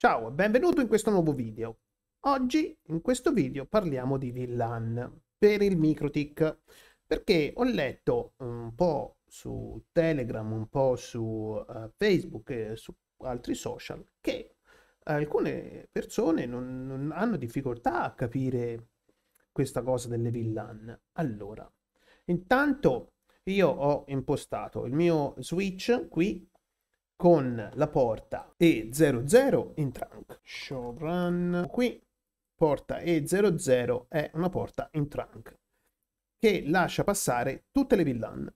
Ciao e benvenuto in questo nuovo video. Oggi in questo video parliamo di VLAN per il MicroTik perché ho letto un po' su Telegram, un po' su uh, Facebook e su altri social che alcune persone non, non hanno difficoltà a capire questa cosa delle VLAN. Allora, intanto io ho impostato il mio switch qui con la porta E00 in trunk. Showrun qui, porta E00 è una porta in trunk che lascia passare tutte le villan.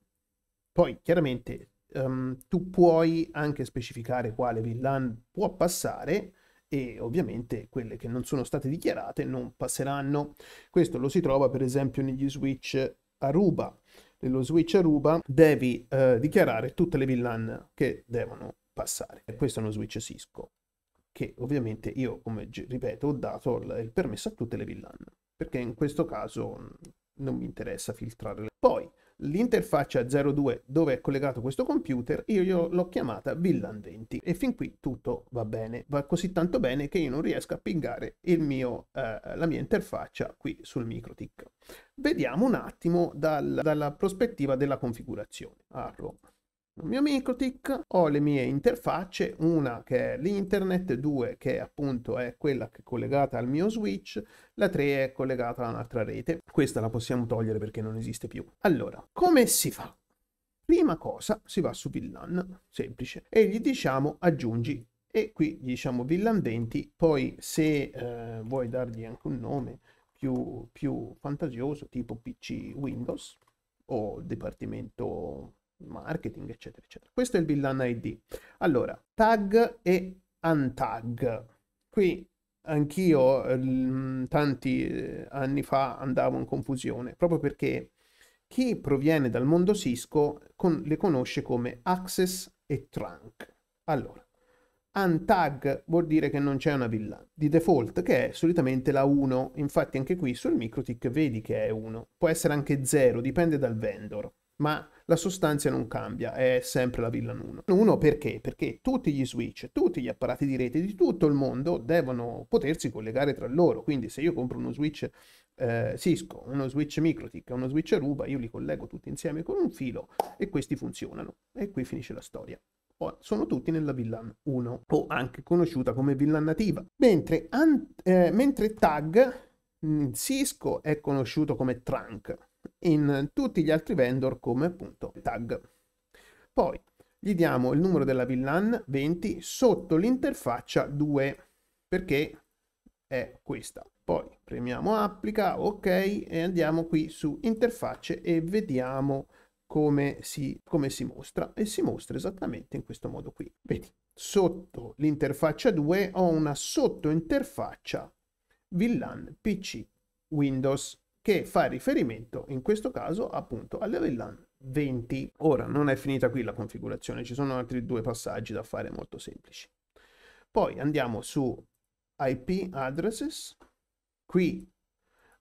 Poi chiaramente um, tu puoi anche specificare quale villan può passare e ovviamente quelle che non sono state dichiarate non passeranno. Questo lo si trova per esempio negli switch Aruba nello switch Aruba devi eh, dichiarare tutte le villan che devono passare. E questo è uno switch Cisco che ovviamente io, come ripeto, ho dato il permesso a tutte le VLAN, perché in questo caso mm, non mi interessa filtrare. Poi l'interfaccia 02 dove è collegato questo computer, io l'ho chiamata villan 20 e fin qui tutto va bene, va così tanto bene che io non riesco a pingare mio, eh, la mia interfaccia qui sul MikroTik. Vediamo un attimo dal, dalla prospettiva della configurazione. Arrow. Ah, un mio MikroTik, ho le mie interfacce, una che è l'internet, due che appunto è quella che è collegata al mio switch, la 3 è collegata a un'altra rete. Questa la possiamo togliere perché non esiste più. Allora, come si fa? Prima cosa si va su VLAN, semplice, e gli diciamo aggiungi e qui gli diciamo VLAN 20, poi se eh, vuoi dargli anche un nome più, più fantasioso tipo PC Windows o Dipartimento marketing, eccetera, eccetera. Questo è il VLAN ID. Allora, tag e untag. Qui anch'io ehm, tanti eh, anni fa andavo in confusione, proprio perché chi proviene dal mondo Cisco con, le conosce come access e trunk. Allora, untag vuol dire che non c'è una VLAN di default, che è solitamente la 1. Infatti anche qui sul MikroTik vedi che è 1. Può essere anche 0, dipende dal vendor. Ma la sostanza non cambia, è sempre la Villan 1. 1 perché? Perché tutti gli switch, tutti gli apparati di rete di tutto il mondo devono potersi collegare tra loro, quindi se io compro uno switch eh, Cisco, uno switch Microtik uno switch Aruba, io li collego tutti insieme con un filo e questi funzionano. E qui finisce la storia Ora, sono tutti nella VLAN 1 o anche conosciuta come VLAN nativa. Mentre, eh, mentre tag mm, Cisco è conosciuto come trunk in tutti gli altri vendor come appunto tag. Poi gli diamo il numero della VLAN 20 sotto l'interfaccia 2 perché è questa. Poi premiamo applica, ok e andiamo qui su interfacce e vediamo come si, come si mostra e si mostra esattamente in questo modo qui. Vedi, sotto l'interfaccia 2 ho una sottointerfaccia VLAN PC Windows che fa riferimento in questo caso appunto alle VLAN 20. Ora non è finita qui la configurazione, ci sono altri due passaggi da fare molto semplici. Poi andiamo su IP addresses, qui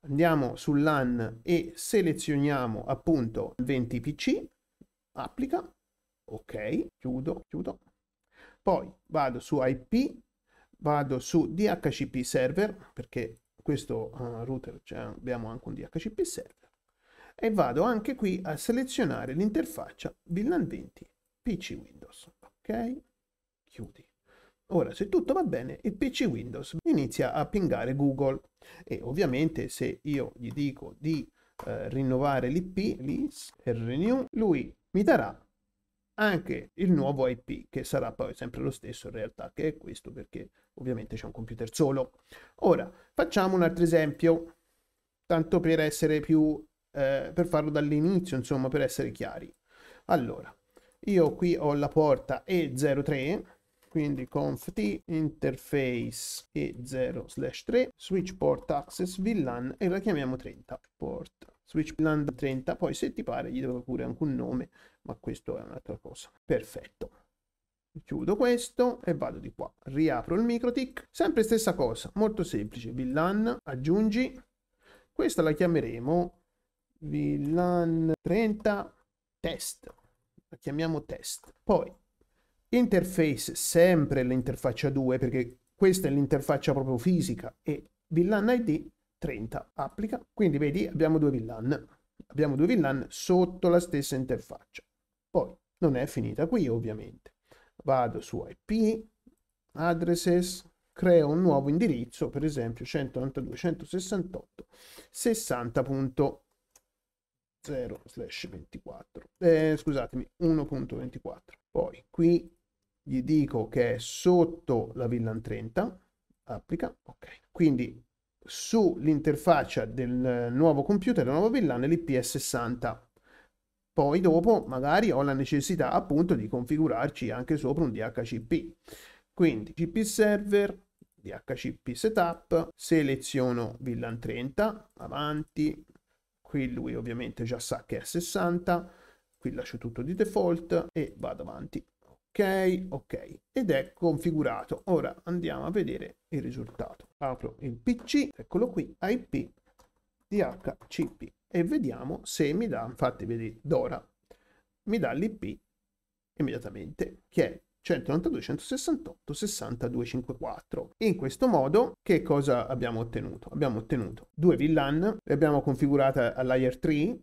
andiamo su LAN e selezioniamo appunto 20 PC, applica, ok, chiudo, chiudo. Poi vado su IP, vado su DHCP server perché questo uh, router cioè abbiamo anche un DHCP server e vado anche qui a selezionare l'interfaccia VLAN 20 PC Windows ok chiudi ora se tutto va bene il PC Windows inizia a pingare Google e ovviamente se io gli dico di uh, rinnovare l'IP l'IS e renew lui mi darà anche il nuovo IP che sarà poi sempre lo stesso in realtà che è questo perché ovviamente c'è un computer solo ora facciamo un altro esempio tanto per essere più eh, per farlo dall'inizio insomma per essere chiari allora io qui ho la porta E03 quindi conf interface E0 slash 3 switch port access VLAN e la chiamiamo 30 port switch VLAN 30 poi se ti pare gli devo pure anche un nome ma questo è un'altra cosa. Perfetto. Chiudo questo e vado di qua. Riapro il microtic. Sempre stessa cosa, molto semplice. Villan, aggiungi. Questa la chiameremo Villan 30 test. La chiamiamo test. Poi interface, sempre l'interfaccia 2 perché questa è l'interfaccia proprio fisica e Villan ID 30 applica. Quindi vedi abbiamo due Villan. Abbiamo due Villan sotto la stessa interfaccia non è finita qui ovviamente. Vado su IP, addresses, creo un nuovo indirizzo, per esempio 192.168.60.0 slash 24, eh, scusatemi, 1.24. Poi qui gli dico che è sotto la villan 30, applica, ok. Quindi sull'interfaccia del nuovo computer, la nuova villan, l'IP è 60 poi dopo magari ho la necessità appunto di configurarci anche sopra un DHCP. Quindi CP server, DHCP setup, seleziono VLAN 30, avanti, qui lui ovviamente già sa che è 60, qui lascio tutto di default e vado avanti. Ok, ok, ed è configurato. Ora andiamo a vedere il risultato. Apro il PC, eccolo qui, IP DHCP e vediamo se mi dà, infatti vedi Dora, mi dà l'IP immediatamente che è 192, In questo modo che cosa abbiamo ottenuto? Abbiamo ottenuto due VLAN, le abbiamo configurate a layer 3,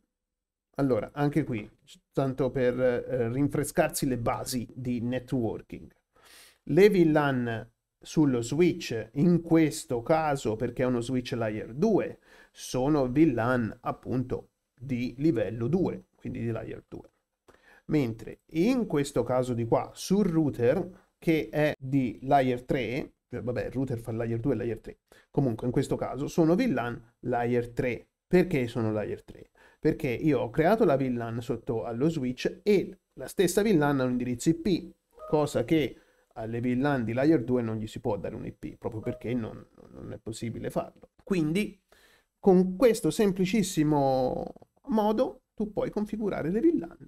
allora, anche qui, tanto per eh, rinfrescarsi le basi di networking. Le VLAN sullo switch, in questo caso perché è uno switch layer 2, sono villan appunto di livello 2, quindi di layer 2. Mentre in questo caso di qua, sul router, che è di layer 3, eh, vabbè, il router fa layer 2 e layer 3, comunque in questo caso sono villan layer 3. Perché sono layer 3? Perché io ho creato la villan sotto allo switch e la stessa villan ha un indirizzo IP, cosa che alle VLAN di layer 2 non gli si può dare un IP, proprio perché non, non è possibile farlo. Quindi con questo semplicissimo modo tu puoi configurare le villane